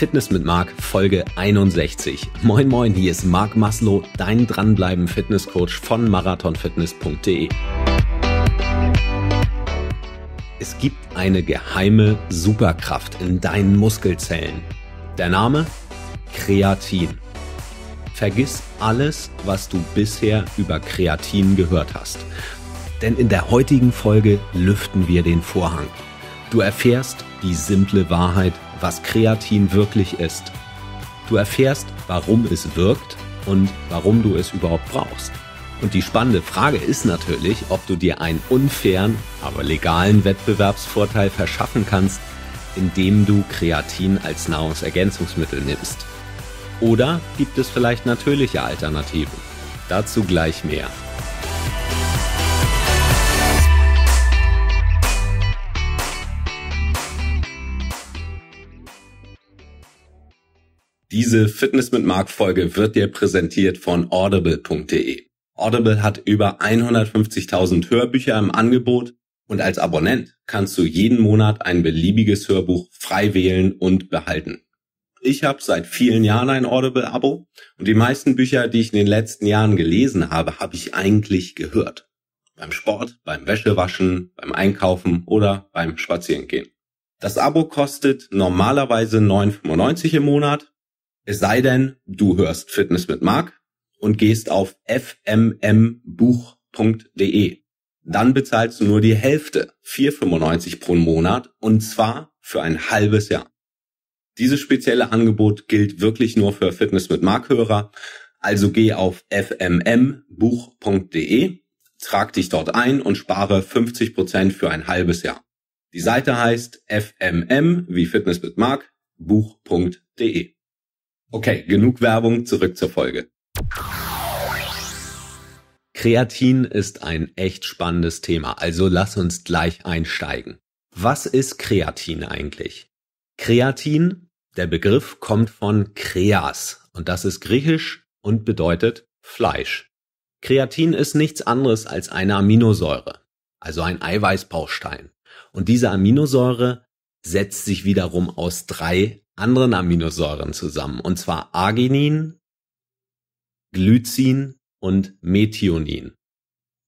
Fitness mit Marc, Folge 61. Moin moin, hier ist Marc Maslow, dein dranbleiben Fitnesscoach von marathonfitness.de. Es gibt eine geheime Superkraft in deinen Muskelzellen. Der Name? Kreatin. Vergiss alles, was du bisher über Kreatin gehört hast. Denn in der heutigen Folge lüften wir den Vorhang. Du erfährst die simple Wahrheit was Kreatin wirklich ist. Du erfährst, warum es wirkt und warum du es überhaupt brauchst. Und die spannende Frage ist natürlich, ob du dir einen unfairen, aber legalen Wettbewerbsvorteil verschaffen kannst, indem du Kreatin als Nahrungsergänzungsmittel nimmst. Oder gibt es vielleicht natürliche Alternativen? Dazu gleich mehr. Diese Fitness mit Mark Folge wird dir präsentiert von audible.de. Audible hat über 150.000 Hörbücher im Angebot und als Abonnent kannst du jeden Monat ein beliebiges Hörbuch frei wählen und behalten. Ich habe seit vielen Jahren ein Audible-Abo und die meisten Bücher, die ich in den letzten Jahren gelesen habe, habe ich eigentlich gehört. Beim Sport, beim Wäschewaschen, beim Einkaufen oder beim Spazierengehen. Das Abo kostet normalerweise 9,95 im Monat. Es sei denn, du hörst Fitness mit Marc und gehst auf fmmbuch.de. Dann bezahlst du nur die Hälfte, 4,95 pro Monat und zwar für ein halbes Jahr. Dieses spezielle Angebot gilt wirklich nur für Fitness mit Mark-Hörer. Also geh auf fmmbuch.de, trag dich dort ein und spare 50% Prozent für ein halbes Jahr. Die Seite heißt fmm wie Fitness mit Mark, buch.de. Okay, genug Werbung, zurück zur Folge. Kreatin ist ein echt spannendes Thema, also lass uns gleich einsteigen. Was ist Kreatin eigentlich? Kreatin, der Begriff kommt von Kreas und das ist griechisch und bedeutet Fleisch. Kreatin ist nichts anderes als eine Aminosäure, also ein Eiweißbaustein. Und diese Aminosäure setzt sich wiederum aus drei anderen Aminosäuren zusammen, und zwar Arginin, Glycin und Methionin.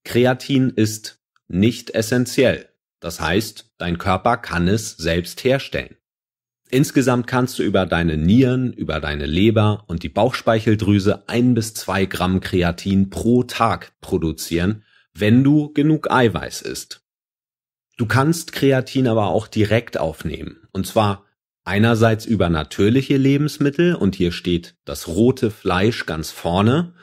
Kreatin ist nicht essentiell, das heißt, dein Körper kann es selbst herstellen. Insgesamt kannst du über deine Nieren, über deine Leber und die Bauchspeicheldrüse ein bis zwei Gramm Kreatin pro Tag produzieren, wenn du genug Eiweiß isst. Du kannst Kreatin aber auch direkt aufnehmen, und zwar einerseits über natürliche Lebensmittel und hier steht das rote Fleisch ganz vorne,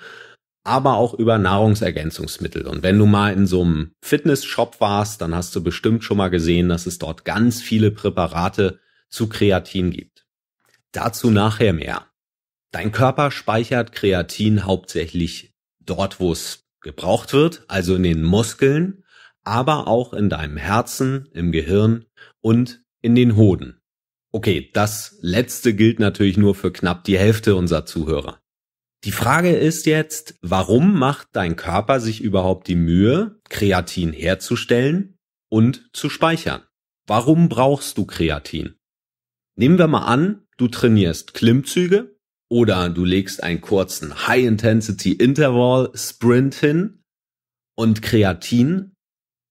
aber auch über Nahrungsergänzungsmittel. Und wenn du mal in so einem Fitnessshop warst, dann hast du bestimmt schon mal gesehen, dass es dort ganz viele Präparate zu Kreatin gibt. Dazu nachher mehr. Dein Körper speichert Kreatin hauptsächlich dort, wo es gebraucht wird, also in den Muskeln, aber auch in deinem Herzen, im Gehirn und in den Hoden. Okay, das letzte gilt natürlich nur für knapp die Hälfte unserer Zuhörer. Die Frage ist jetzt, warum macht dein Körper sich überhaupt die Mühe, Kreatin herzustellen und zu speichern? Warum brauchst du Kreatin? Nehmen wir mal an, du trainierst Klimmzüge oder du legst einen kurzen High-Intensity-Interval-Sprint hin und Kreatin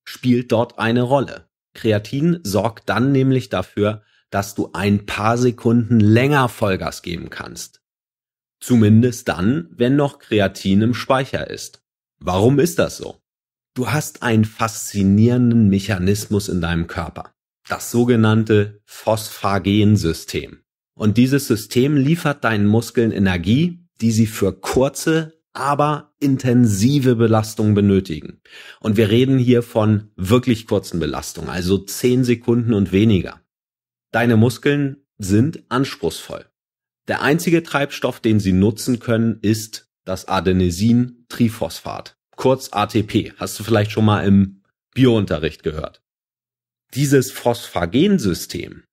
spielt dort eine Rolle. Kreatin sorgt dann nämlich dafür, dass du ein paar Sekunden länger Vollgas geben kannst. Zumindest dann, wenn noch Kreatin im Speicher ist. Warum ist das so? Du hast einen faszinierenden Mechanismus in deinem Körper, das sogenannte Phosphagensystem. Und dieses System liefert deinen Muskeln Energie, die sie für kurze, aber intensive Belastungen benötigen. Und wir reden hier von wirklich kurzen Belastungen, also 10 Sekunden und weniger. Deine Muskeln sind anspruchsvoll. Der einzige Treibstoff, den sie nutzen können, ist das Adenosin-Triphosphat, kurz ATP. Hast du vielleicht schon mal im Biounterricht gehört. Dieses Phosphagensystem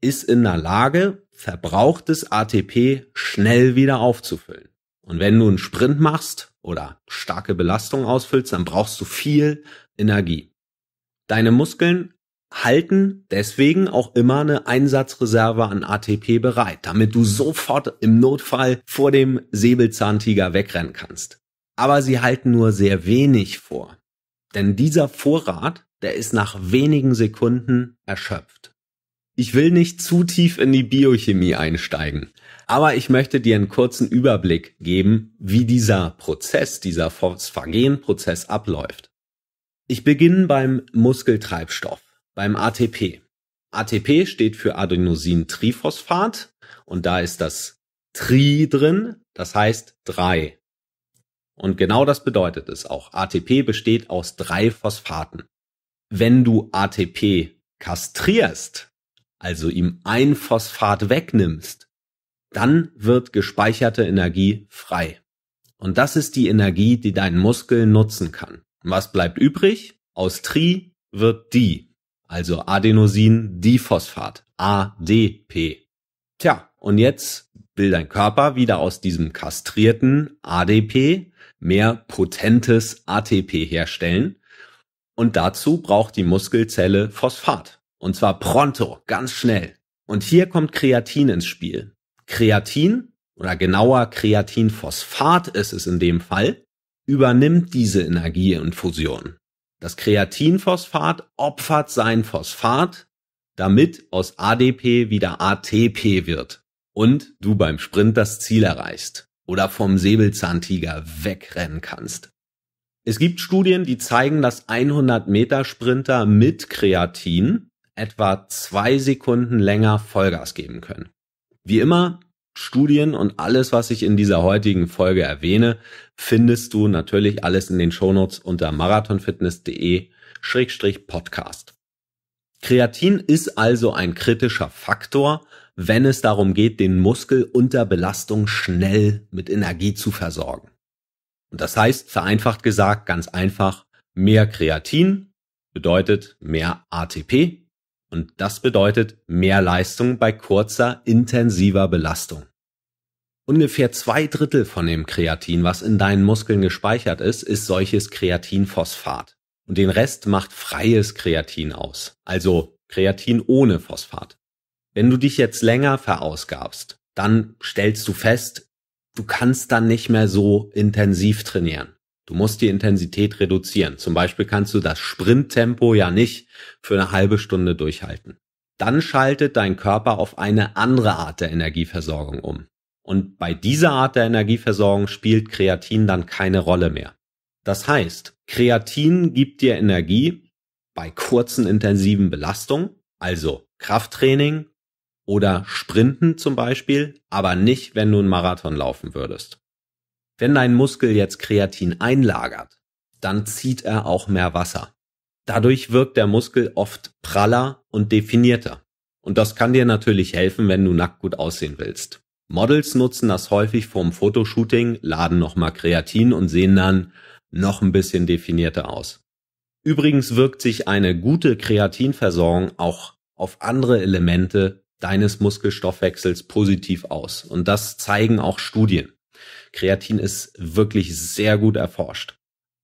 ist in der Lage, verbrauchtes ATP schnell wieder aufzufüllen. Und wenn du einen Sprint machst oder starke Belastung ausfüllst, dann brauchst du viel Energie. Deine Muskeln halten deswegen auch immer eine Einsatzreserve an ATP bereit, damit du sofort im Notfall vor dem Säbelzahntiger wegrennen kannst. Aber sie halten nur sehr wenig vor. Denn dieser Vorrat, der ist nach wenigen Sekunden erschöpft. Ich will nicht zu tief in die Biochemie einsteigen, aber ich möchte dir einen kurzen Überblick geben, wie dieser Prozess, dieser Phosphagenprozess abläuft. Ich beginne beim Muskeltreibstoff beim ATP. ATP steht für Adenosintriphosphat und da ist das Tri drin, das heißt drei. Und genau das bedeutet es auch. ATP besteht aus drei Phosphaten. Wenn du ATP kastrierst, also ihm ein Phosphat wegnimmst, dann wird gespeicherte Energie frei. Und das ist die Energie, die dein Muskel nutzen kann. Was bleibt übrig? Aus Tri wird die also Adenosin-Diphosphat, ADP. Tja, und jetzt will dein Körper wieder aus diesem kastrierten ADP mehr potentes ATP herstellen. Und dazu braucht die Muskelzelle Phosphat. Und zwar pronto, ganz schnell. Und hier kommt Kreatin ins Spiel. Kreatin oder genauer Kreatinphosphat ist es in dem Fall, übernimmt diese Energieinfusion. Das Kreatinphosphat opfert sein Phosphat, damit aus ADP wieder ATP wird und du beim Sprint das Ziel erreichst oder vom Säbelzahntiger wegrennen kannst. Es gibt Studien, die zeigen, dass 100 Meter Sprinter mit Kreatin etwa zwei Sekunden länger Vollgas geben können. Wie immer Studien und alles, was ich in dieser heutigen Folge erwähne, findest du natürlich alles in den Shownotes unter marathonfitness.de-podcast. Kreatin ist also ein kritischer Faktor, wenn es darum geht, den Muskel unter Belastung schnell mit Energie zu versorgen. Und das heißt, vereinfacht gesagt, ganz einfach, mehr Kreatin bedeutet mehr ATP, und das bedeutet mehr Leistung bei kurzer, intensiver Belastung. Ungefähr zwei Drittel von dem Kreatin, was in deinen Muskeln gespeichert ist, ist solches Kreatinphosphat. Und den Rest macht freies Kreatin aus, also Kreatin ohne Phosphat. Wenn du dich jetzt länger verausgabst, dann stellst du fest, du kannst dann nicht mehr so intensiv trainieren. Du musst die Intensität reduzieren. Zum Beispiel kannst du das Sprinttempo ja nicht für eine halbe Stunde durchhalten. Dann schaltet dein Körper auf eine andere Art der Energieversorgung um. Und bei dieser Art der Energieversorgung spielt Kreatin dann keine Rolle mehr. Das heißt, Kreatin gibt dir Energie bei kurzen intensiven Belastungen, also Krafttraining oder Sprinten zum Beispiel, aber nicht, wenn du einen Marathon laufen würdest. Wenn dein Muskel jetzt Kreatin einlagert, dann zieht er auch mehr Wasser. Dadurch wirkt der Muskel oft praller und definierter. Und das kann dir natürlich helfen, wenn du nackt gut aussehen willst. Models nutzen das häufig vorm Fotoshooting, laden nochmal Kreatin und sehen dann noch ein bisschen definierter aus. Übrigens wirkt sich eine gute Kreatinversorgung auch auf andere Elemente deines Muskelstoffwechsels positiv aus. Und das zeigen auch Studien. Kreatin ist wirklich sehr gut erforscht.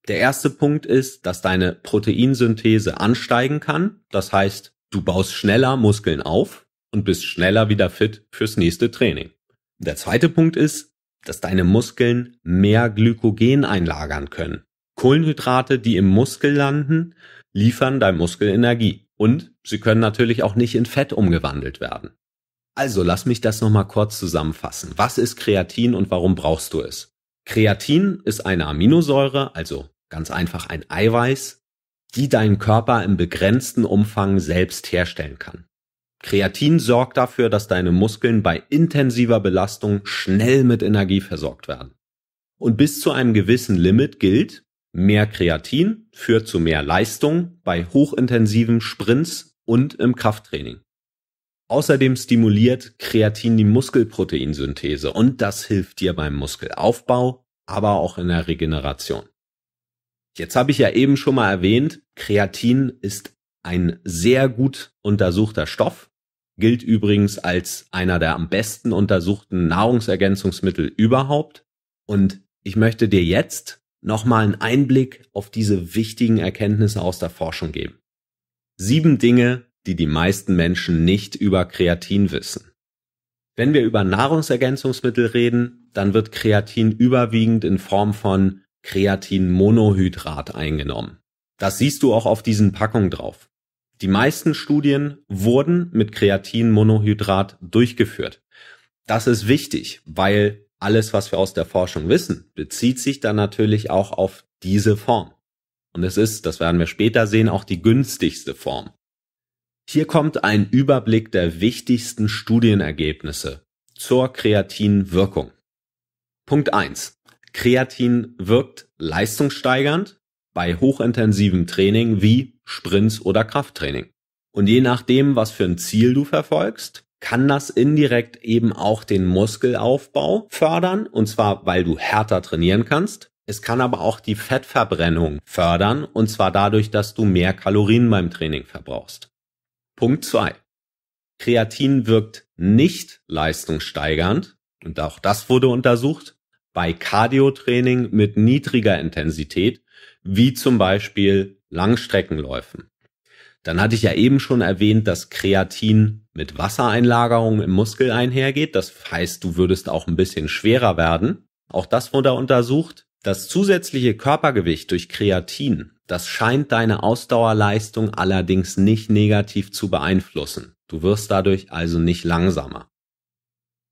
Der erste Punkt ist, dass deine Proteinsynthese ansteigen kann. Das heißt, du baust schneller Muskeln auf und bist schneller wieder fit fürs nächste Training. Der zweite Punkt ist, dass deine Muskeln mehr Glykogen einlagern können. Kohlenhydrate, die im Muskel landen, liefern deinem Muskel Energie. Und sie können natürlich auch nicht in Fett umgewandelt werden. Also lass mich das nochmal kurz zusammenfassen. Was ist Kreatin und warum brauchst du es? Kreatin ist eine Aminosäure, also ganz einfach ein Eiweiß, die dein Körper im begrenzten Umfang selbst herstellen kann. Kreatin sorgt dafür, dass deine Muskeln bei intensiver Belastung schnell mit Energie versorgt werden. Und bis zu einem gewissen Limit gilt, mehr Kreatin führt zu mehr Leistung bei hochintensiven Sprints und im Krafttraining. Außerdem stimuliert Kreatin die Muskelproteinsynthese und das hilft dir beim Muskelaufbau, aber auch in der Regeneration. Jetzt habe ich ja eben schon mal erwähnt, Kreatin ist ein sehr gut untersuchter Stoff, gilt übrigens als einer der am besten untersuchten Nahrungsergänzungsmittel überhaupt. Und ich möchte dir jetzt nochmal einen Einblick auf diese wichtigen Erkenntnisse aus der Forschung geben. Sieben Dinge, die die meisten Menschen nicht über Kreatin wissen. Wenn wir über Nahrungsergänzungsmittel reden, dann wird Kreatin überwiegend in Form von Kreatinmonohydrat eingenommen. Das siehst du auch auf diesen Packungen drauf. Die meisten Studien wurden mit Kreatinmonohydrat durchgeführt. Das ist wichtig, weil alles, was wir aus der Forschung wissen, bezieht sich dann natürlich auch auf diese Form. Und es ist, das werden wir später sehen, auch die günstigste Form. Hier kommt ein Überblick der wichtigsten Studienergebnisse zur Kreatinwirkung. Punkt 1. Kreatin wirkt leistungssteigernd bei hochintensivem Training wie Sprints oder Krafttraining. Und je nachdem, was für ein Ziel du verfolgst, kann das indirekt eben auch den Muskelaufbau fördern, und zwar weil du härter trainieren kannst. Es kann aber auch die Fettverbrennung fördern, und zwar dadurch, dass du mehr Kalorien beim Training verbrauchst. Punkt zwei: Kreatin wirkt nicht leistungssteigernd, und auch das wurde untersucht, bei Cardiotraining mit niedriger Intensität, wie zum Beispiel Langstreckenläufen. Dann hatte ich ja eben schon erwähnt, dass Kreatin mit Wassereinlagerung im Muskel einhergeht. Das heißt, du würdest auch ein bisschen schwerer werden. Auch das wurde untersucht. Das zusätzliche Körpergewicht durch Kreatin das scheint deine Ausdauerleistung allerdings nicht negativ zu beeinflussen. Du wirst dadurch also nicht langsamer.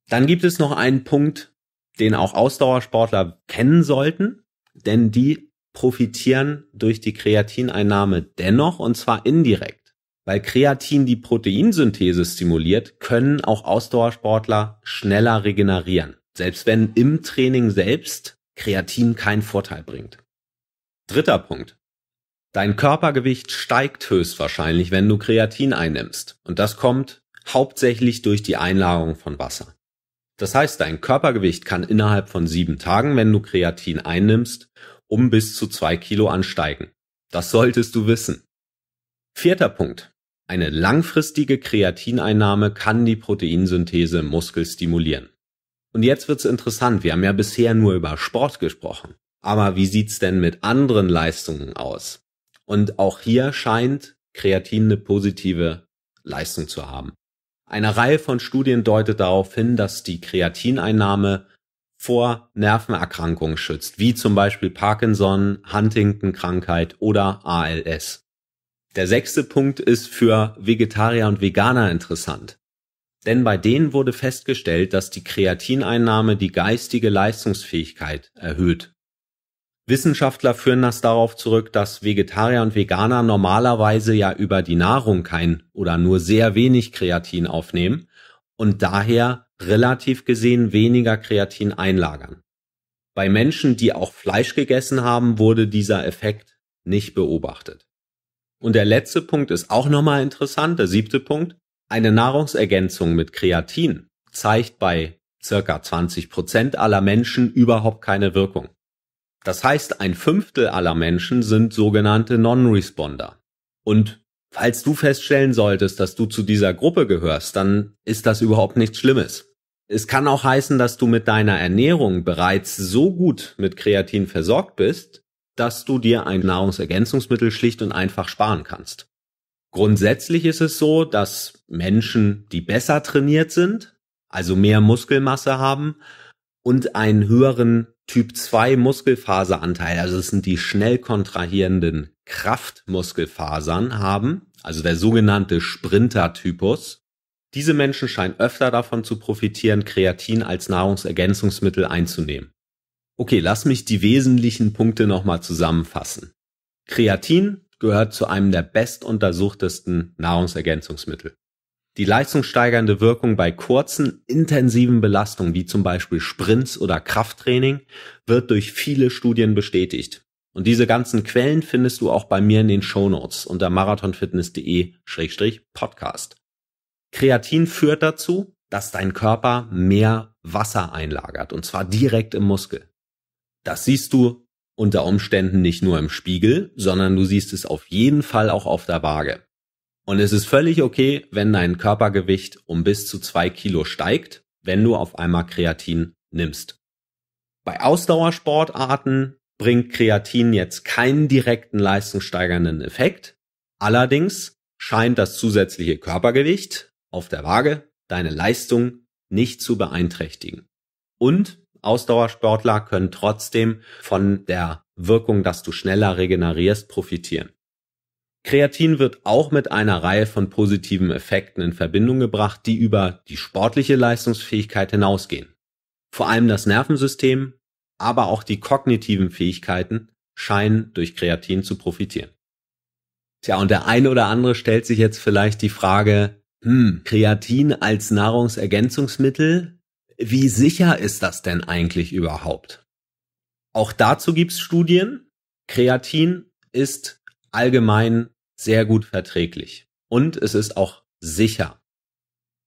Dann gibt es noch einen Punkt, den auch Ausdauersportler kennen sollten, denn die profitieren durch die Kreatineinnahme dennoch und zwar indirekt. Weil Kreatin die Proteinsynthese stimuliert, können auch Ausdauersportler schneller regenerieren, selbst wenn im Training selbst Kreatin keinen Vorteil bringt. Dritter Punkt. Dein Körpergewicht steigt höchstwahrscheinlich, wenn du Kreatin einnimmst. Und das kommt hauptsächlich durch die Einlagerung von Wasser. Das heißt, dein Körpergewicht kann innerhalb von sieben Tagen, wenn du Kreatin einnimmst, um bis zu zwei Kilo ansteigen. Das solltest du wissen. Vierter Punkt. Eine langfristige Kreatineinnahme kann die Proteinsynthese im Muskel stimulieren. Und jetzt wird's interessant. Wir haben ja bisher nur über Sport gesprochen. Aber wie sieht's denn mit anderen Leistungen aus? Und auch hier scheint Kreatin eine positive Leistung zu haben. Eine Reihe von Studien deutet darauf hin, dass die Kreatineinnahme vor Nervenerkrankungen schützt, wie zum Beispiel Parkinson, Huntington-Krankheit oder ALS. Der sechste Punkt ist für Vegetarier und Veganer interessant. Denn bei denen wurde festgestellt, dass die Kreatineinnahme die geistige Leistungsfähigkeit erhöht. Wissenschaftler führen das darauf zurück, dass Vegetarier und Veganer normalerweise ja über die Nahrung kein oder nur sehr wenig Kreatin aufnehmen und daher relativ gesehen weniger Kreatin einlagern. Bei Menschen, die auch Fleisch gegessen haben, wurde dieser Effekt nicht beobachtet. Und der letzte Punkt ist auch nochmal interessant, der siebte Punkt. Eine Nahrungsergänzung mit Kreatin zeigt bei circa 20 Prozent aller Menschen überhaupt keine Wirkung. Das heißt, ein Fünftel aller Menschen sind sogenannte Non-Responder. Und falls du feststellen solltest, dass du zu dieser Gruppe gehörst, dann ist das überhaupt nichts Schlimmes. Es kann auch heißen, dass du mit deiner Ernährung bereits so gut mit Kreatin versorgt bist, dass du dir ein Nahrungsergänzungsmittel schlicht und einfach sparen kannst. Grundsätzlich ist es so, dass Menschen, die besser trainiert sind, also mehr Muskelmasse haben und einen höheren Typ 2 Muskelfaseranteil, also es sind die schnell kontrahierenden Kraftmuskelfasern haben, also der sogenannte Sprintertypus. Diese Menschen scheinen öfter davon zu profitieren, Kreatin als Nahrungsergänzungsmittel einzunehmen. Okay, lass mich die wesentlichen Punkte nochmal zusammenfassen. Kreatin gehört zu einem der bestuntersuchtesten Nahrungsergänzungsmittel die leistungssteigernde Wirkung bei kurzen, intensiven Belastungen, wie zum Beispiel Sprints oder Krafttraining, wird durch viele Studien bestätigt. Und diese ganzen Quellen findest du auch bei mir in den Shownotes unter marathonfitness.de-podcast. Kreatin führt dazu, dass dein Körper mehr Wasser einlagert, und zwar direkt im Muskel. Das siehst du unter Umständen nicht nur im Spiegel, sondern du siehst es auf jeden Fall auch auf der Waage. Und es ist völlig okay, wenn dein Körpergewicht um bis zu zwei Kilo steigt, wenn du auf einmal Kreatin nimmst. Bei Ausdauersportarten bringt Kreatin jetzt keinen direkten leistungssteigernden Effekt. Allerdings scheint das zusätzliche Körpergewicht auf der Waage deine Leistung nicht zu beeinträchtigen. Und Ausdauersportler können trotzdem von der Wirkung, dass du schneller regenerierst, profitieren. Kreatin wird auch mit einer Reihe von positiven Effekten in Verbindung gebracht, die über die sportliche Leistungsfähigkeit hinausgehen. Vor allem das Nervensystem, aber auch die kognitiven Fähigkeiten scheinen durch Kreatin zu profitieren. Tja, und der eine oder andere stellt sich jetzt vielleicht die Frage, hm, Kreatin als Nahrungsergänzungsmittel, wie sicher ist das denn eigentlich überhaupt? Auch dazu gibt's Studien. Kreatin ist allgemein sehr gut verträglich. Und es ist auch sicher.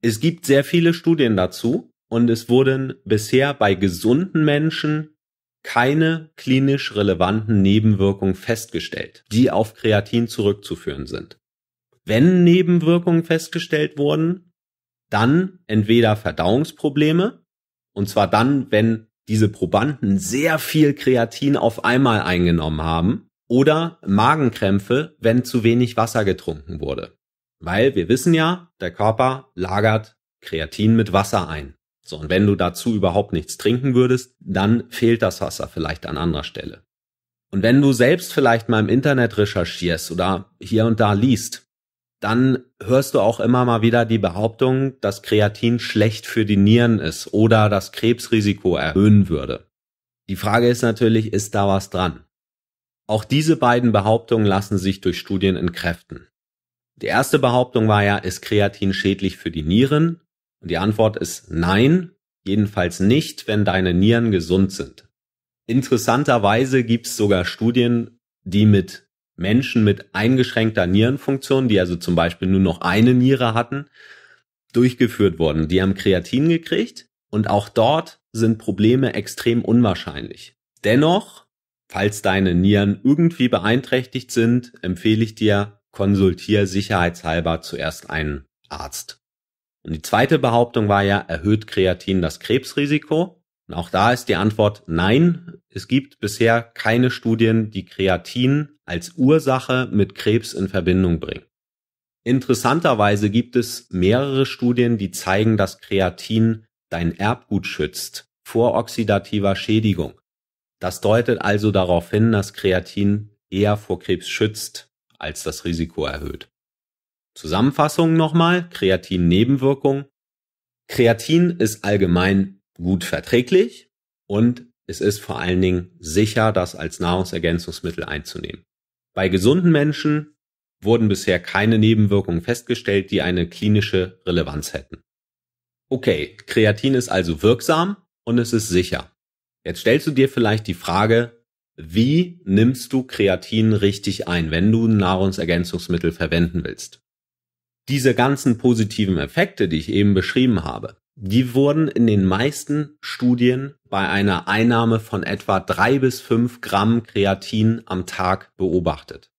Es gibt sehr viele Studien dazu und es wurden bisher bei gesunden Menschen keine klinisch relevanten Nebenwirkungen festgestellt, die auf Kreatin zurückzuführen sind. Wenn Nebenwirkungen festgestellt wurden, dann entweder Verdauungsprobleme, und zwar dann, wenn diese Probanden sehr viel Kreatin auf einmal eingenommen haben, oder Magenkrämpfe, wenn zu wenig Wasser getrunken wurde. Weil wir wissen ja, der Körper lagert Kreatin mit Wasser ein. So, und wenn du dazu überhaupt nichts trinken würdest, dann fehlt das Wasser vielleicht an anderer Stelle. Und wenn du selbst vielleicht mal im Internet recherchierst oder hier und da liest, dann hörst du auch immer mal wieder die Behauptung, dass Kreatin schlecht für die Nieren ist oder das Krebsrisiko erhöhen würde. Die Frage ist natürlich, ist da was dran? Auch diese beiden Behauptungen lassen sich durch Studien entkräften. Die erste Behauptung war ja, ist Kreatin schädlich für die Nieren? Und die Antwort ist nein, jedenfalls nicht, wenn deine Nieren gesund sind. Interessanterweise gibt es sogar Studien, die mit Menschen mit eingeschränkter Nierenfunktion, die also zum Beispiel nur noch eine Niere hatten, durchgeführt wurden. Die haben Kreatin gekriegt und auch dort sind Probleme extrem unwahrscheinlich. Dennoch Falls deine Nieren irgendwie beeinträchtigt sind, empfehle ich dir, konsultier sicherheitshalber zuerst einen Arzt. Und die zweite Behauptung war ja, erhöht Kreatin das Krebsrisiko? Und auch da ist die Antwort nein. Es gibt bisher keine Studien, die Kreatin als Ursache mit Krebs in Verbindung bringen. Interessanterweise gibt es mehrere Studien, die zeigen, dass Kreatin dein Erbgut schützt vor oxidativer Schädigung. Das deutet also darauf hin, dass Kreatin eher vor Krebs schützt als das Risiko erhöht. Zusammenfassung nochmal, Kreatin-Nebenwirkung. Kreatin ist allgemein gut verträglich und es ist vor allen Dingen sicher, das als Nahrungsergänzungsmittel einzunehmen. Bei gesunden Menschen wurden bisher keine Nebenwirkungen festgestellt, die eine klinische Relevanz hätten. Okay, Kreatin ist also wirksam und es ist sicher. Jetzt stellst du dir vielleicht die Frage, wie nimmst du Kreatin richtig ein, wenn du Nahrungsergänzungsmittel verwenden willst? Diese ganzen positiven Effekte, die ich eben beschrieben habe, die wurden in den meisten Studien bei einer Einnahme von etwa drei bis fünf Gramm Kreatin am Tag beobachtet.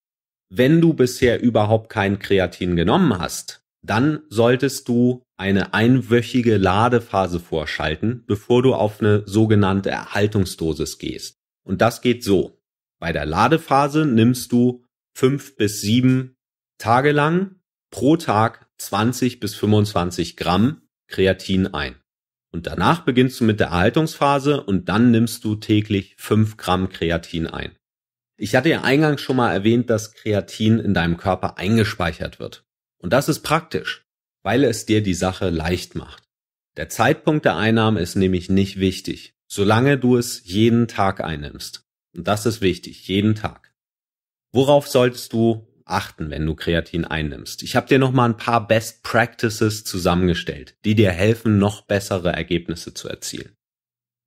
Wenn du bisher überhaupt kein Kreatin genommen hast, dann solltest du eine einwöchige Ladephase vorschalten, bevor du auf eine sogenannte Erhaltungsdosis gehst. Und das geht so. Bei der Ladephase nimmst du fünf bis sieben Tage lang pro Tag 20 bis 25 Gramm Kreatin ein. Und danach beginnst du mit der Erhaltungsphase und dann nimmst du täglich 5 Gramm Kreatin ein. Ich hatte ja eingangs schon mal erwähnt, dass Kreatin in deinem Körper eingespeichert wird. Und das ist praktisch weil es dir die Sache leicht macht. Der Zeitpunkt der Einnahme ist nämlich nicht wichtig, solange du es jeden Tag einnimmst. Und das ist wichtig, jeden Tag. Worauf solltest du achten, wenn du Kreatin einnimmst? Ich habe dir nochmal ein paar Best Practices zusammengestellt, die dir helfen, noch bessere Ergebnisse zu erzielen.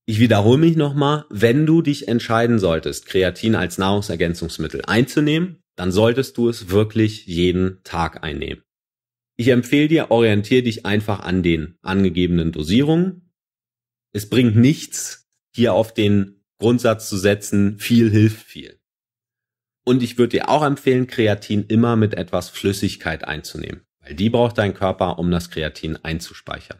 Ich wiederhole mich nochmal, wenn du dich entscheiden solltest, Kreatin als Nahrungsergänzungsmittel einzunehmen, dann solltest du es wirklich jeden Tag einnehmen. Ich empfehle dir, orientiere dich einfach an den angegebenen Dosierungen. Es bringt nichts, hier auf den Grundsatz zu setzen, viel hilft viel. Und ich würde dir auch empfehlen, Kreatin immer mit etwas Flüssigkeit einzunehmen, weil die braucht dein Körper, um das Kreatin einzuspeichern.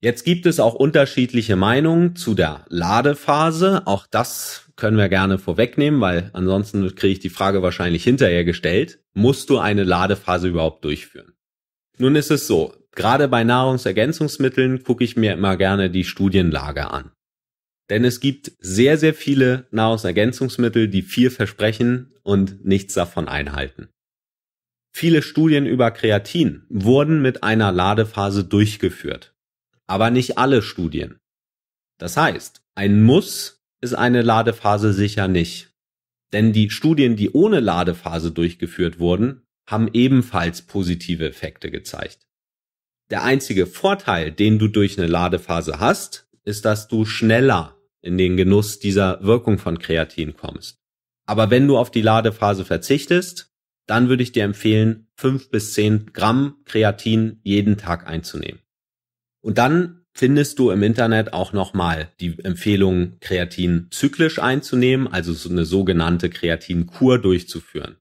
Jetzt gibt es auch unterschiedliche Meinungen zu der Ladephase. Auch das können wir gerne vorwegnehmen, weil ansonsten kriege ich die Frage wahrscheinlich hinterher gestellt. Musst du eine Ladephase überhaupt durchführen? Nun ist es so, gerade bei Nahrungsergänzungsmitteln gucke ich mir immer gerne die Studienlage an. Denn es gibt sehr, sehr viele Nahrungsergänzungsmittel, die viel versprechen und nichts davon einhalten. Viele Studien über Kreatin wurden mit einer Ladephase durchgeführt. Aber nicht alle Studien. Das heißt, ein Muss ist eine Ladephase sicher nicht. Denn die Studien, die ohne Ladephase durchgeführt wurden, haben ebenfalls positive Effekte gezeigt. Der einzige Vorteil, den du durch eine Ladephase hast, ist, dass du schneller in den Genuss dieser Wirkung von Kreatin kommst. Aber wenn du auf die Ladephase verzichtest, dann würde ich dir empfehlen, fünf bis zehn Gramm Kreatin jeden Tag einzunehmen. Und dann findest du im Internet auch nochmal die Empfehlung, Kreatin zyklisch einzunehmen, also so eine sogenannte Kreatinkur durchzuführen.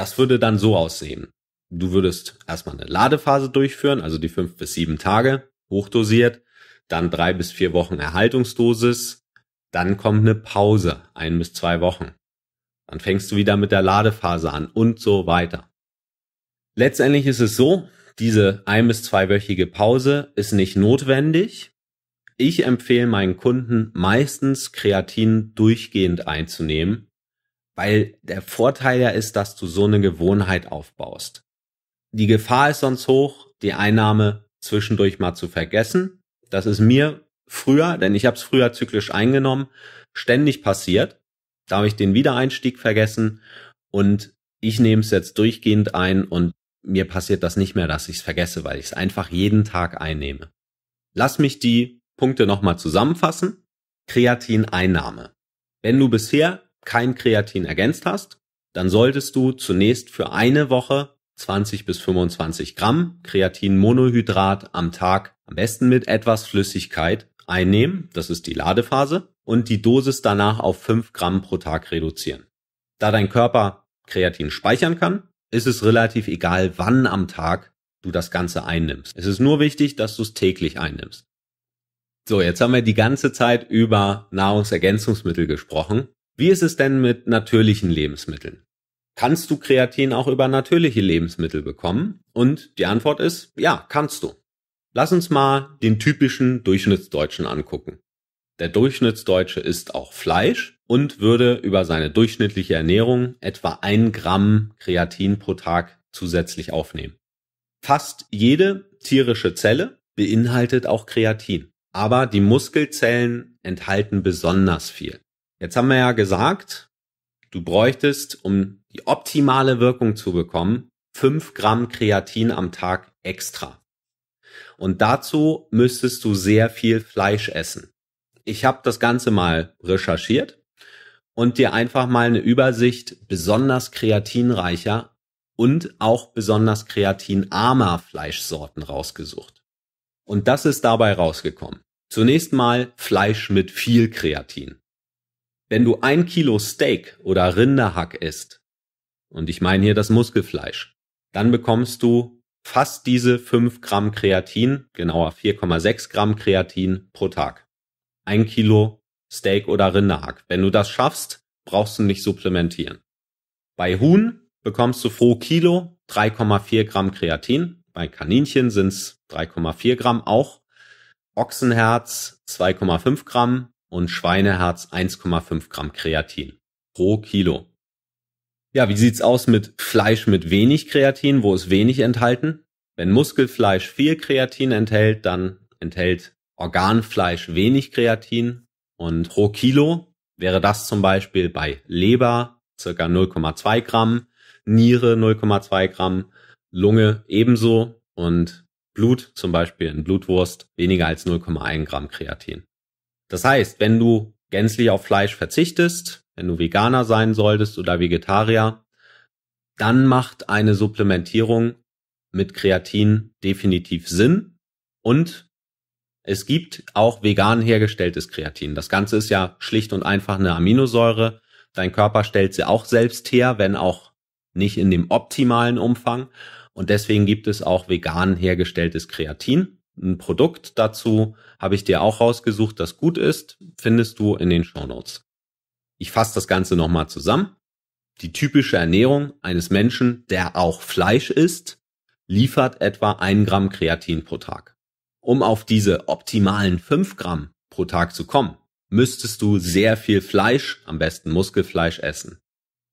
Das würde dann so aussehen. Du würdest erstmal eine Ladephase durchführen, also die fünf bis sieben Tage, hochdosiert, dann drei bis vier Wochen Erhaltungsdosis, dann kommt eine Pause, ein bis zwei Wochen. Dann fängst du wieder mit der Ladephase an und so weiter. Letztendlich ist es so, diese ein bis zweiwöchige Pause ist nicht notwendig. Ich empfehle meinen Kunden meistens Kreatin durchgehend einzunehmen, weil der Vorteil ja ist, dass du so eine Gewohnheit aufbaust. Die Gefahr ist sonst hoch, die Einnahme zwischendurch mal zu vergessen. Das ist mir früher, denn ich habe es früher zyklisch eingenommen, ständig passiert. Da habe ich den Wiedereinstieg vergessen und ich nehme es jetzt durchgehend ein und mir passiert das nicht mehr, dass ich es vergesse, weil ich es einfach jeden Tag einnehme. Lass mich die Punkte nochmal zusammenfassen. Kreatineinnahme. Wenn du bisher kein Kreatin ergänzt hast, dann solltest du zunächst für eine Woche 20 bis 25 Gramm Kreatinmonohydrat am Tag, am besten mit etwas Flüssigkeit, einnehmen. Das ist die Ladephase und die Dosis danach auf 5 Gramm pro Tag reduzieren. Da dein Körper Kreatin speichern kann, ist es relativ egal, wann am Tag du das Ganze einnimmst. Es ist nur wichtig, dass du es täglich einnimmst. So, jetzt haben wir die ganze Zeit über Nahrungsergänzungsmittel gesprochen. Wie ist es denn mit natürlichen Lebensmitteln? Kannst du Kreatin auch über natürliche Lebensmittel bekommen? Und die Antwort ist, ja, kannst du. Lass uns mal den typischen Durchschnittsdeutschen angucken. Der Durchschnittsdeutsche isst auch Fleisch und würde über seine durchschnittliche Ernährung etwa ein Gramm Kreatin pro Tag zusätzlich aufnehmen. Fast jede tierische Zelle beinhaltet auch Kreatin, aber die Muskelzellen enthalten besonders viel. Jetzt haben wir ja gesagt, du bräuchtest, um die optimale Wirkung zu bekommen, fünf Gramm Kreatin am Tag extra. Und dazu müsstest du sehr viel Fleisch essen. Ich habe das Ganze mal recherchiert und dir einfach mal eine Übersicht besonders kreatinreicher und auch besonders kreatinarmer Fleischsorten rausgesucht. Und das ist dabei rausgekommen. Zunächst mal Fleisch mit viel Kreatin wenn du ein Kilo Steak oder Rinderhack isst, und ich meine hier das Muskelfleisch, dann bekommst du fast diese 5 Gramm Kreatin, genauer 4,6 Gramm Kreatin pro Tag. Ein Kilo Steak oder Rinderhack. Wenn du das schaffst, brauchst du nicht supplementieren. Bei Huhn bekommst du pro Kilo 3,4 Gramm Kreatin. Bei Kaninchen sind es 3,4 Gramm auch. Ochsenherz 2,5 Gramm, und Schweineherz 1,5 Gramm Kreatin pro Kilo. Ja, wie sieht's aus mit Fleisch mit wenig Kreatin? Wo ist wenig enthalten? Wenn Muskelfleisch viel Kreatin enthält, dann enthält Organfleisch wenig Kreatin und pro Kilo wäre das zum Beispiel bei Leber circa 0,2 Gramm, Niere 0,2 Gramm, Lunge ebenso und Blut, zum Beispiel in Blutwurst, weniger als 0,1 Gramm Kreatin. Das heißt, wenn du gänzlich auf Fleisch verzichtest, wenn du Veganer sein solltest oder Vegetarier, dann macht eine Supplementierung mit Kreatin definitiv Sinn. Und es gibt auch vegan hergestelltes Kreatin. Das Ganze ist ja schlicht und einfach eine Aminosäure. Dein Körper stellt sie auch selbst her, wenn auch nicht in dem optimalen Umfang. Und deswegen gibt es auch vegan hergestelltes Kreatin ein Produkt dazu habe ich dir auch rausgesucht, das gut ist, findest du in den Show Notes. Ich fasse das Ganze nochmal zusammen. Die typische Ernährung eines Menschen, der auch Fleisch isst, liefert etwa ein Gramm Kreatin pro Tag. Um auf diese optimalen fünf Gramm pro Tag zu kommen, müsstest du sehr viel Fleisch, am besten Muskelfleisch essen.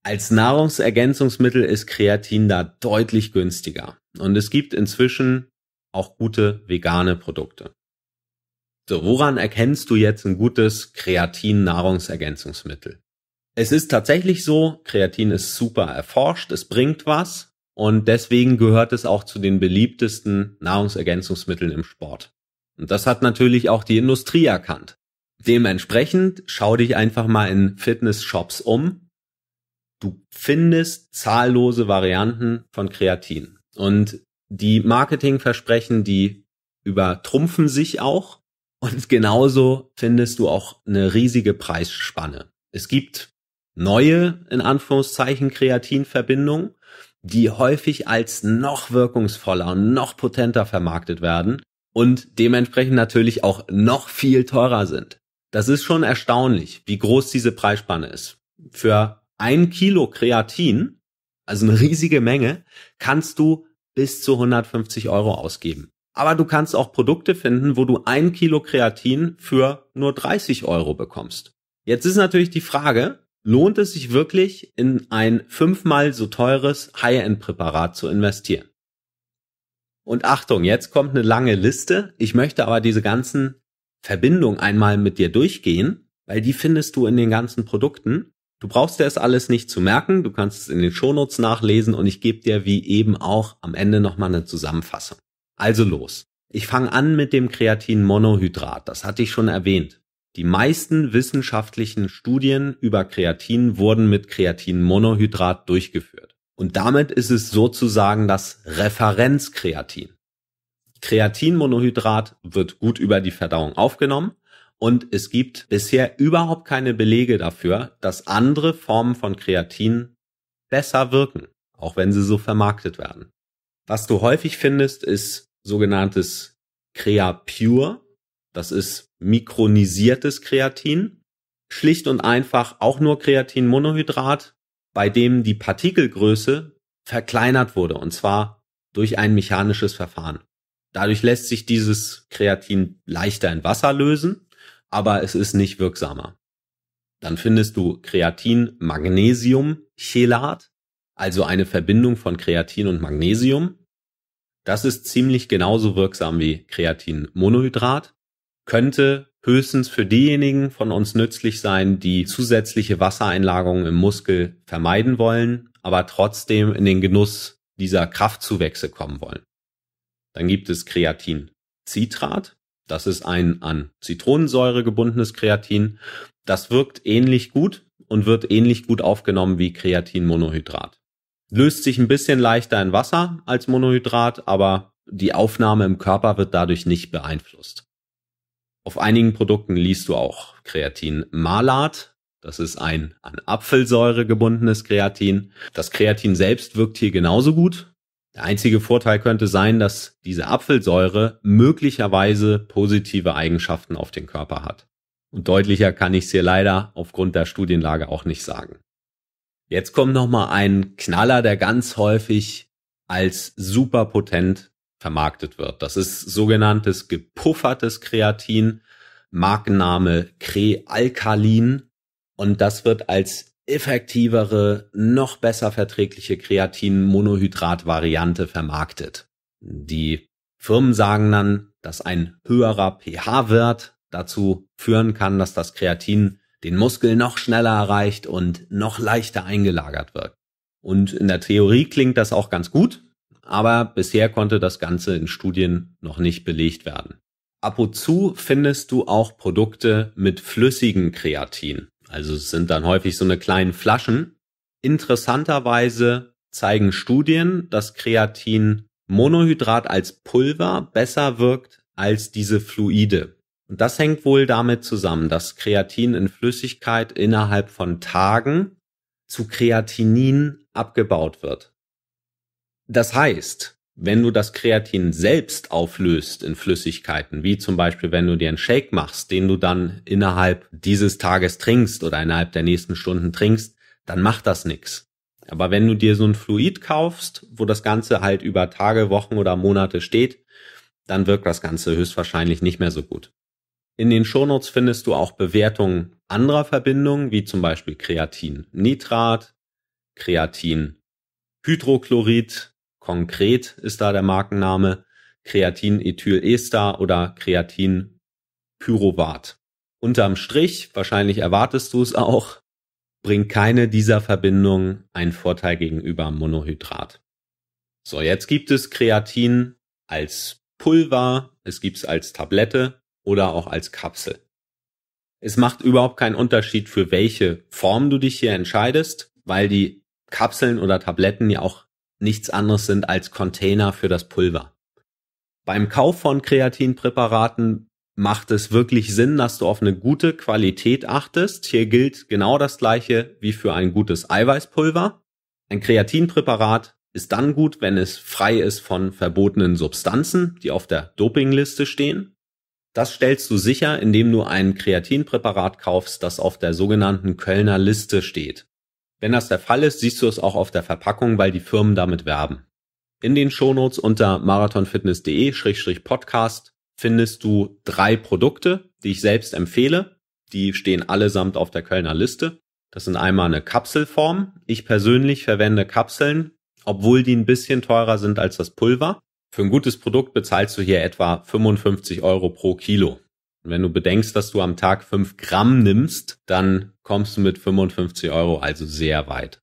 Als Nahrungsergänzungsmittel ist Kreatin da deutlich günstiger. Und es gibt inzwischen auch gute vegane Produkte. So, woran erkennst du jetzt ein gutes Kreatin-Nahrungsergänzungsmittel? Es ist tatsächlich so, Kreatin ist super erforscht, es bringt was und deswegen gehört es auch zu den beliebtesten Nahrungsergänzungsmitteln im Sport. Und das hat natürlich auch die Industrie erkannt. Dementsprechend schau dich einfach mal in Fitness-Shops um. Du findest zahllose Varianten von Kreatin. Und die Marketingversprechen, die übertrumpfen sich auch. Und genauso findest du auch eine riesige Preisspanne. Es gibt neue, in Anführungszeichen, Kreatinverbindungen, die häufig als noch wirkungsvoller und noch potenter vermarktet werden und dementsprechend natürlich auch noch viel teurer sind. Das ist schon erstaunlich, wie groß diese Preisspanne ist. Für ein Kilo Kreatin, also eine riesige Menge, kannst du bis zu 150 Euro ausgeben. Aber du kannst auch Produkte finden, wo du ein Kilo Kreatin für nur 30 Euro bekommst. Jetzt ist natürlich die Frage, lohnt es sich wirklich in ein fünfmal so teures High-End-Präparat zu investieren? Und Achtung, jetzt kommt eine lange Liste. Ich möchte aber diese ganzen Verbindungen einmal mit dir durchgehen, weil die findest du in den ganzen Produkten. Du brauchst dir das alles nicht zu merken, du kannst es in den Shownotes nachlesen und ich gebe dir wie eben auch am Ende nochmal eine Zusammenfassung. Also los. Ich fange an mit dem Kreatinmonohydrat, das hatte ich schon erwähnt. Die meisten wissenschaftlichen Studien über Kreatin wurden mit Kreatinmonohydrat durchgeführt. Und damit ist es sozusagen das Referenzkreatin. Kreatinmonohydrat wird gut über die Verdauung aufgenommen und es gibt bisher überhaupt keine Belege dafür, dass andere Formen von Kreatin besser wirken, auch wenn sie so vermarktet werden. Was du häufig findest, ist sogenanntes Crea Pure. Das ist mikronisiertes Kreatin. Schlicht und einfach auch nur Kreatinmonohydrat, bei dem die Partikelgröße verkleinert wurde und zwar durch ein mechanisches Verfahren. Dadurch lässt sich dieses Kreatin leichter in Wasser lösen aber es ist nicht wirksamer. Dann findest du Kreatin-Magnesium-Chelat, also eine Verbindung von Kreatin und Magnesium. Das ist ziemlich genauso wirksam wie Kreatin Monohydrat, könnte höchstens für diejenigen von uns nützlich sein, die zusätzliche Wassereinlagerungen im Muskel vermeiden wollen, aber trotzdem in den Genuss dieser Kraftzuwächse kommen wollen. Dann gibt es Kreatin Citrat, das ist ein an Zitronensäure gebundenes Kreatin. Das wirkt ähnlich gut und wird ähnlich gut aufgenommen wie Kreatinmonohydrat. Löst sich ein bisschen leichter in Wasser als Monohydrat, aber die Aufnahme im Körper wird dadurch nicht beeinflusst. Auf einigen Produkten liest du auch Kreatinmalat. Das ist ein an Apfelsäure gebundenes Kreatin. Das Kreatin selbst wirkt hier genauso gut, der einzige Vorteil könnte sein, dass diese Apfelsäure möglicherweise positive Eigenschaften auf den Körper hat. Und deutlicher kann ich es hier leider aufgrund der Studienlage auch nicht sagen. Jetzt kommt nochmal ein Knaller, der ganz häufig als superpotent vermarktet wird. Das ist sogenanntes gepuffertes Kreatin, Markenname Krealkalin. Und das wird als effektivere, noch besser verträgliche kreatin monohydrat variante vermarktet. Die Firmen sagen dann, dass ein höherer pH-Wert dazu führen kann, dass das Kreatin den Muskel noch schneller erreicht und noch leichter eingelagert wird. Und in der Theorie klingt das auch ganz gut, aber bisher konnte das Ganze in Studien noch nicht belegt werden. Ab und zu findest du auch Produkte mit flüssigem Kreatin. Also es sind dann häufig so eine kleinen Flaschen. Interessanterweise zeigen Studien, dass Kreatin Monohydrat als Pulver besser wirkt als diese Fluide. Und das hängt wohl damit zusammen, dass Kreatin in Flüssigkeit innerhalb von Tagen zu Kreatinin abgebaut wird. Das heißt, wenn du das Kreatin selbst auflöst in Flüssigkeiten, wie zum Beispiel wenn du dir einen Shake machst, den du dann innerhalb dieses Tages trinkst oder innerhalb der nächsten Stunden trinkst, dann macht das nichts. Aber wenn du dir so ein Fluid kaufst, wo das Ganze halt über Tage, Wochen oder Monate steht, dann wirkt das Ganze höchstwahrscheinlich nicht mehr so gut. In den Shownotes findest du auch Bewertungen anderer Verbindungen, wie zum Beispiel Kreatin Nitrat, Kreatin Hydrochlorid, Konkret ist da der Markenname Kreatin-Ethyl-Ester oder Kreatin-Pyruvat. Unterm Strich, wahrscheinlich erwartest du es auch, bringt keine dieser Verbindungen einen Vorteil gegenüber Monohydrat. So, jetzt gibt es Kreatin als Pulver, es gibt es als Tablette oder auch als Kapsel. Es macht überhaupt keinen Unterschied, für welche Form du dich hier entscheidest, weil die Kapseln oder Tabletten ja auch nichts anderes sind als Container für das Pulver. Beim Kauf von Kreatinpräparaten macht es wirklich Sinn, dass du auf eine gute Qualität achtest. Hier gilt genau das gleiche wie für ein gutes Eiweißpulver. Ein Kreatinpräparat ist dann gut, wenn es frei ist von verbotenen Substanzen, die auf der Dopingliste stehen. Das stellst du sicher, indem du ein Kreatinpräparat kaufst, das auf der sogenannten Kölner Liste steht. Wenn das der Fall ist, siehst du es auch auf der Verpackung, weil die Firmen damit werben. In den Shownotes unter marathonfitness.de-podcast findest du drei Produkte, die ich selbst empfehle. Die stehen allesamt auf der Kölner Liste. Das sind einmal eine Kapselform. Ich persönlich verwende Kapseln, obwohl die ein bisschen teurer sind als das Pulver. Für ein gutes Produkt bezahlst du hier etwa 55 Euro pro Kilo wenn du bedenkst, dass du am Tag fünf Gramm nimmst, dann kommst du mit 55 Euro also sehr weit.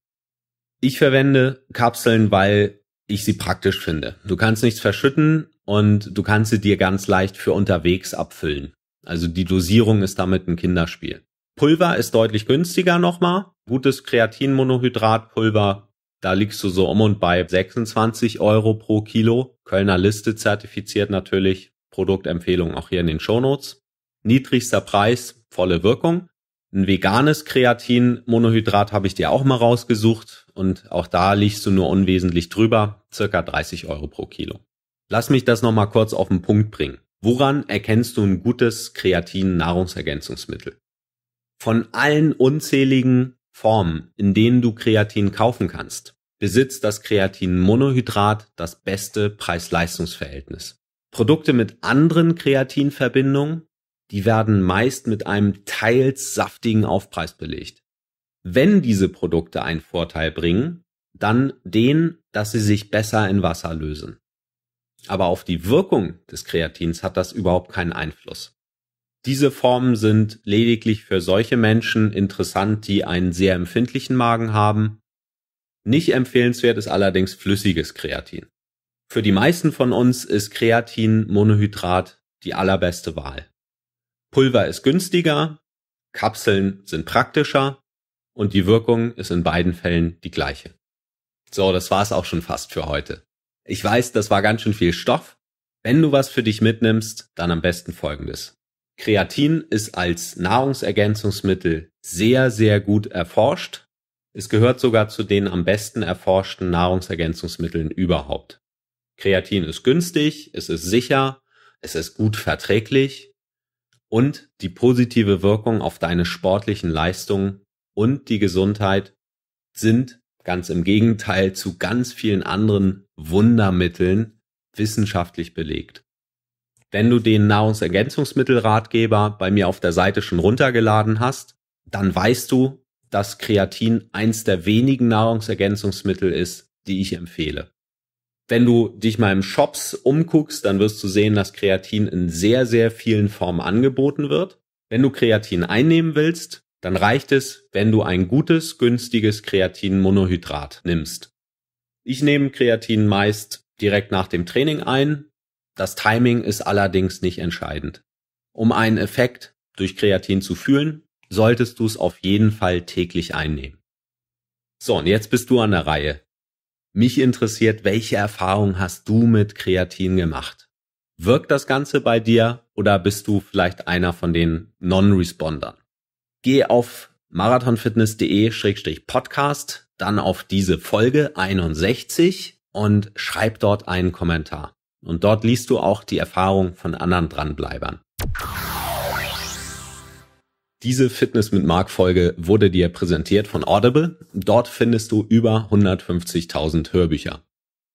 Ich verwende Kapseln, weil ich sie praktisch finde. Du kannst nichts verschütten und du kannst sie dir ganz leicht für unterwegs abfüllen. Also die Dosierung ist damit ein Kinderspiel. Pulver ist deutlich günstiger nochmal. Gutes Kreatinmonohydratpulver, da liegst du so um und bei 26 Euro pro Kilo. Kölner Liste zertifiziert natürlich. Produktempfehlung auch hier in den Shownotes niedrigster Preis, volle Wirkung. Ein veganes Kreatinmonohydrat habe ich dir auch mal rausgesucht und auch da liegst du nur unwesentlich drüber, circa 30 Euro pro Kilo. Lass mich das nochmal kurz auf den Punkt bringen. Woran erkennst du ein gutes Kreatin-Nahrungsergänzungsmittel? Von allen unzähligen Formen, in denen du Kreatin kaufen kannst, besitzt das Kreatinmonohydrat das beste Preis-Leistungs-Verhältnis. Produkte mit anderen Kreatinverbindungen die werden meist mit einem teils saftigen Aufpreis belegt. Wenn diese Produkte einen Vorteil bringen, dann den, dass sie sich besser in Wasser lösen. Aber auf die Wirkung des Kreatins hat das überhaupt keinen Einfluss. Diese Formen sind lediglich für solche Menschen interessant, die einen sehr empfindlichen Magen haben. Nicht empfehlenswert ist allerdings flüssiges Kreatin. Für die meisten von uns ist Kreatin Monohydrat die allerbeste Wahl. Pulver ist günstiger, Kapseln sind praktischer und die Wirkung ist in beiden Fällen die gleiche. So, das war's auch schon fast für heute. Ich weiß, das war ganz schön viel Stoff. Wenn du was für dich mitnimmst, dann am besten folgendes. Kreatin ist als Nahrungsergänzungsmittel sehr, sehr gut erforscht. Es gehört sogar zu den am besten erforschten Nahrungsergänzungsmitteln überhaupt. Kreatin ist günstig, es ist sicher, es ist gut verträglich und die positive Wirkung auf deine sportlichen Leistungen und die Gesundheit sind ganz im Gegenteil zu ganz vielen anderen Wundermitteln wissenschaftlich belegt. Wenn du den Nahrungsergänzungsmittelratgeber bei mir auf der Seite schon runtergeladen hast, dann weißt du, dass Kreatin eins der wenigen Nahrungsergänzungsmittel ist, die ich empfehle wenn du dich mal im Shops umguckst, dann wirst du sehen, dass Kreatin in sehr, sehr vielen Formen angeboten wird. Wenn du Kreatin einnehmen willst, dann reicht es, wenn du ein gutes, günstiges Kreatinmonohydrat nimmst. Ich nehme Kreatin meist direkt nach dem Training ein. Das Timing ist allerdings nicht entscheidend. Um einen Effekt durch Kreatin zu fühlen, solltest du es auf jeden Fall täglich einnehmen. So, und jetzt bist du an der Reihe. Mich interessiert, welche Erfahrung hast du mit Kreatin gemacht? Wirkt das Ganze bei dir oder bist du vielleicht einer von den Non-Respondern? Geh auf marathonfitness.de-podcast, dann auf diese Folge 61 und schreib dort einen Kommentar. Und dort liest du auch die Erfahrung von anderen Dranbleibern. Diese Fitness mit Mark Folge wurde dir präsentiert von Audible. Dort findest du über 150.000 Hörbücher.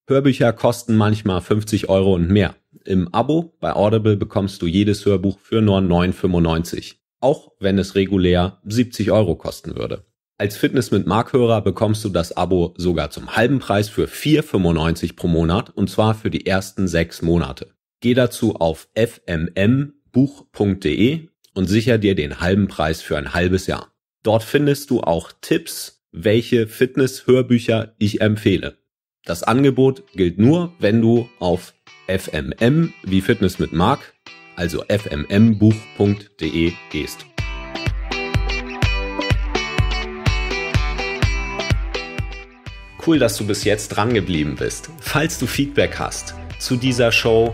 Hörbücher kosten manchmal 50 Euro und mehr. Im Abo bei Audible bekommst du jedes Hörbuch für nur 9,95. Auch wenn es regulär 70 Euro kosten würde. Als Fitness mit Mark-Hörer bekommst du das Abo sogar zum halben Preis für 4,95 pro Monat und zwar für die ersten sechs Monate. Geh dazu auf fmmbuch.de und sicher dir den halben Preis für ein halbes Jahr. Dort findest du auch Tipps, welche Fitness-Hörbücher ich empfehle. Das Angebot gilt nur, wenn du auf FMM wie Fitness mit Mark, also fmmbuch.de gehst. Cool, dass du bis jetzt dran geblieben bist. Falls du Feedback hast zu dieser Show,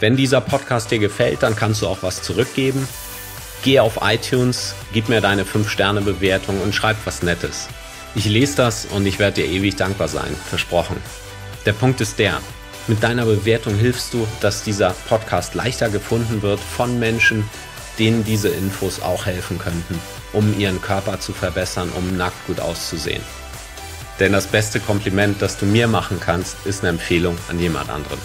Wenn dieser Podcast dir gefällt, dann kannst du auch was zurückgeben. Geh auf iTunes, gib mir deine 5-Sterne-Bewertung und schreib was Nettes. Ich lese das und ich werde dir ewig dankbar sein, versprochen. Der Punkt ist der, mit deiner Bewertung hilfst du, dass dieser Podcast leichter gefunden wird von Menschen, denen diese Infos auch helfen könnten, um ihren Körper zu verbessern, um nackt gut auszusehen. Denn das beste Kompliment, das du mir machen kannst, ist eine Empfehlung an jemand anderen.